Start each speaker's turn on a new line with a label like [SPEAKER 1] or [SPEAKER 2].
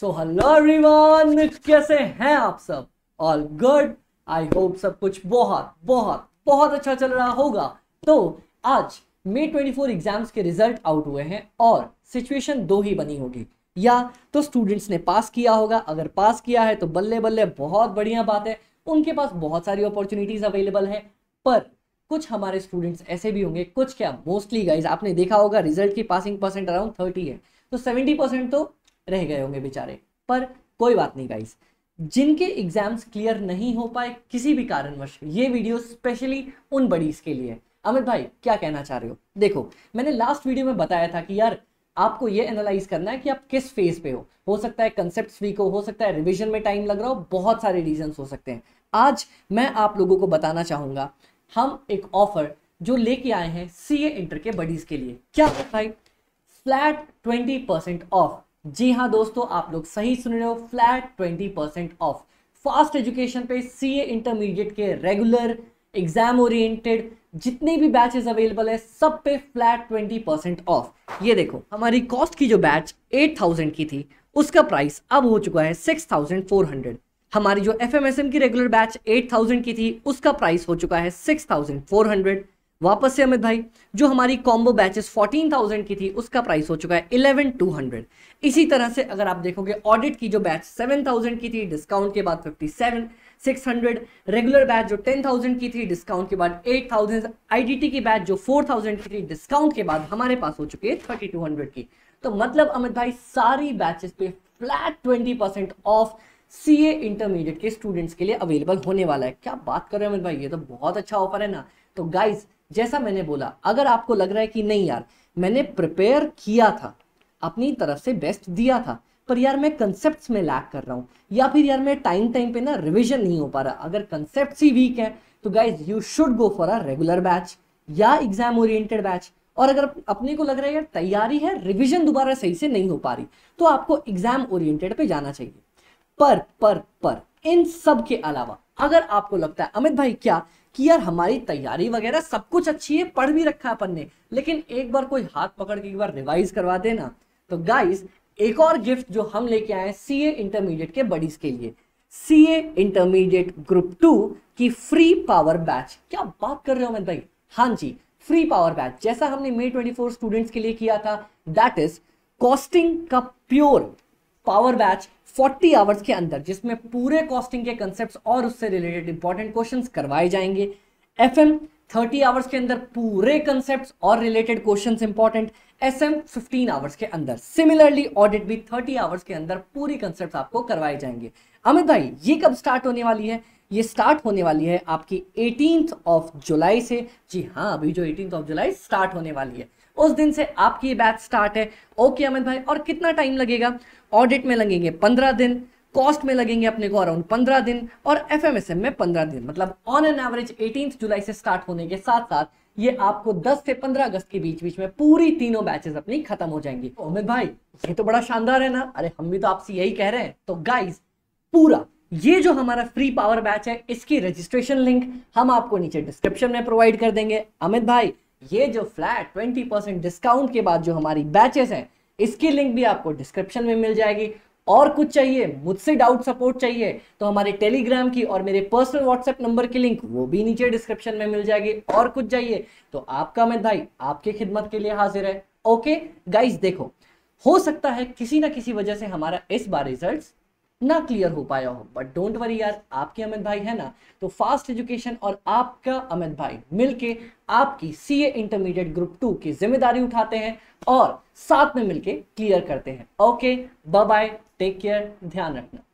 [SPEAKER 1] so hello everyone कैसे हैं आप सब ऑल गुड आई होप सब कुछ बहुत बहुत बहुत अच्छा चल रहा होगा तो आज मे 24 एग्जाम्स के रिजल्ट आउट हुए हैं और सिचुएशन दो ही बनी होगी या तो स्टूडेंट्स ने पास किया होगा अगर पास किया है तो बल्ले बल्ले बहुत बढ़िया बात है उनके पास बहुत सारी अपॉर्चुनिटीज अवेलेबल है पर कुछ हमारे स्टूडेंट्स ऐसे भी होंगे कुछ क्या मोस्टली गाइज आपने देखा होगा रिजल्ट की पासिंग परसेंट अराउंड थर्टी है तो सेवेंटी परसेंट तो रह गए होंगे बेचारे पर कोई बात नहीं गाइस जिनके एग्जाम्स क्लियर नहीं हो पाए किसी भी कारणवश ये वीडियो स्पेशली उन बडीज के लिए अमित भाई क्या कहना चाह रहे हो देखो मैंने लास्ट वीडियो में बताया था कि यार आपको ये एनालाइज करना है कि आप किस फेज पे हो हो सकता है कंसेप्ट वीक हो हो सकता है रिविजन में टाइम लग रहा हो बहुत सारे रीजन हो सकते हैं आज मैं आप लोगों को बताना चाहूंगा हम एक ऑफर जो लेके आए हैं सी इंटर के बडीज के लिए क्या भाई फ्लैट ट्वेंटी परसेंट ऑफ जी हाँ दोस्तों आप लोग सही सुन रहे हो flat twenty percent off fast education पे सी ए इंटरमीडिएट के रेगुलर एग्जाम ओरिएंटेड जितने भी बैचेस अवेलेबल है सब पे फ्लैट ट्वेंटी परसेंट ऑफ ये देखो हमारी कॉस्ट की जो बैच एट थाउजेंड की थी उसका प्राइस अब हो चुका है सिक्स थाउजेंड फोर हंड्रेड हमारी जो एफ की रेगुलर बैच एट थाउजेंड की थी उसका प्राइस हो चुका है सिक्स थाउजेंड फोर हंड्रेड वापस से अमित भाई जो हमारी कॉम्बो बैचेस 14,000 की थी उसका प्राइस हो चुका है 11,200 इसी तरह से अगर आप देखोगे ऑडिट की जो बैच 7,000 की थी डिस्काउंट के बाद 57,600 600 रेगुलर बैच जो 10,000 की थी डिस्काउंट के बाद 8,000 आईडीटी की बैच जो 4,000 की थी डिस्काउंट के बाद हमारे पास हो चुकी है 3,200 की तो मतलब अमित भाई सारी बैचेस पे flat twenty off C A intermediate के स्टूडेंट्स के लिए अवेलेबल होने वाला है क्या बात कर रहे हैं अमित भाई ये तो बहुत अच्छा ऑफर है ना तो गाइज जैसा मैंने बोला अगर आपको लग रहा है कि नहीं यार मैंने प्रिपेयर किया था अपनी तरफ से बेस्ट दिया था पर यार मैं कंसेप्ट में लैक कर रहा हूँ या फिर यार मैं टाइम टाइम पे ना रिविजन नहीं हो पा रहा अगर कंसेप्ट ही वीक है तो guys you should go for a regular batch या एग्जाम ओरिएंटेड बैच और अगर अपने को लग रहा है यार तैयारी है रिविजन दोबारा सही से नहीं हो पा रही तो आपको एग्जाम ओरिएंटेड पे जाना चाहिए पर पर पर इन सब के अलावा अगर आपको लगता है अमित भाई क्या कि यार हमारी तैयारी वगैरह सब कुछ अच्छी है पढ़ भी रखा अपन ने लेकिन एक बार कोई हाथ पकड़ के एक बार रिवाइज करवा देना तो गाइस एक और गिफ्ट जो हम लेके आए सी ए इंटरमीडिएट के बडीज के लिए C A intermediate group two की फ्री पावर बैच क्या बात कर रहे हो मैं भाई हाँ जी फ्री पावर बैच जैसा हमने मे ट्वेंटी फोर स्टूडेंट्स के लिए किया था दैट इज कॉस्टिंग का प्योर पावर बैच 40 आवर्स के अंदर जिसमें पूरे कॉस्टिंग के कंसेप्ट और उससे रिलेटेड इंपॉर्टेंट क्वेश्चन करवाए जाएंगे एफ एम थर्टी आवर्स के अंदर पूरे कंसेप्ट और related question important S M fifteen hours के अंदर सिमिलरली ऑडिट भी थर्टी आवर्स के अंदर पूरी कंसेप्ट आपको करवाए जाएंगे अमित भाई ये कब स्टार्ट होने वाली है ये स्टार्ट होने वाली है आपकी एटीन ऑफ जुलाई से जी हाँ अभी जो एटीन ऑफ जुलाई स्टार्ट होने वाली है उस दिन से आपकी बैच स्टार्ट है ओके अमित भाई और कितना टाइम लगेगा ऑडिट में लगेंगे पंद्रह दिन कॉस्ट में लगेंगे अपने को अराउंड पंद्रह दिन और एफ में पंद्रह दिन मतलब on an average eighteen July से स्टार्ट होने के साथ साथ ये आपको 10 से 15 अगस्त के बीच बीच में पूरी तीनों बैचेस अपनी खत्म हो जाएंगी तो अमित भाई ये तो बड़ा शानदार है ना अरे हम भी तो आपसे यही कह रहे हैं तो गाइज पूरा ये जो हमारा फ्री पावर बैच है इसकी रजिस्ट्रेशन लिंक हम आपको नीचे डिस्क्रिप्शन में प्रोवाइड कर देंगे अमित भाई ये जो फ्लैट 20% डिस्काउंट के बाद जो हमारी बैचेस हैं इसकी लिंक भी आपको डिस्क्रिप्शन में मिल जाएगी और कुछ चाहिए मुझसे डाउट सपोर्ट चाहिए तो हमारे टेलीग्राम की और मेरे पर्सनल व्हाट्सएप नंबर की लिंक वो भी नीचे डिस्क्रिप्शन में मिल जाएगी और कुछ चाहिए तो आपका मैं भाई आपकी खिदमत के लिए हाजिर है ओके गाइज देखो हो सकता है किसी ना किसी वजह से हमारा इस बार रिजल्ट ना क्लियर हो पाया हो बट डोंट वरी यार आपके अमित भाई है ना तो फास्ट एजुकेशन और आपका अमित भाई मिलके आपकी सीए इंटरमीडिएट ग्रुप टू की जिम्मेदारी उठाते हैं और साथ में मिलके क्लियर करते हैं okay bye bye take care ध्यान रखना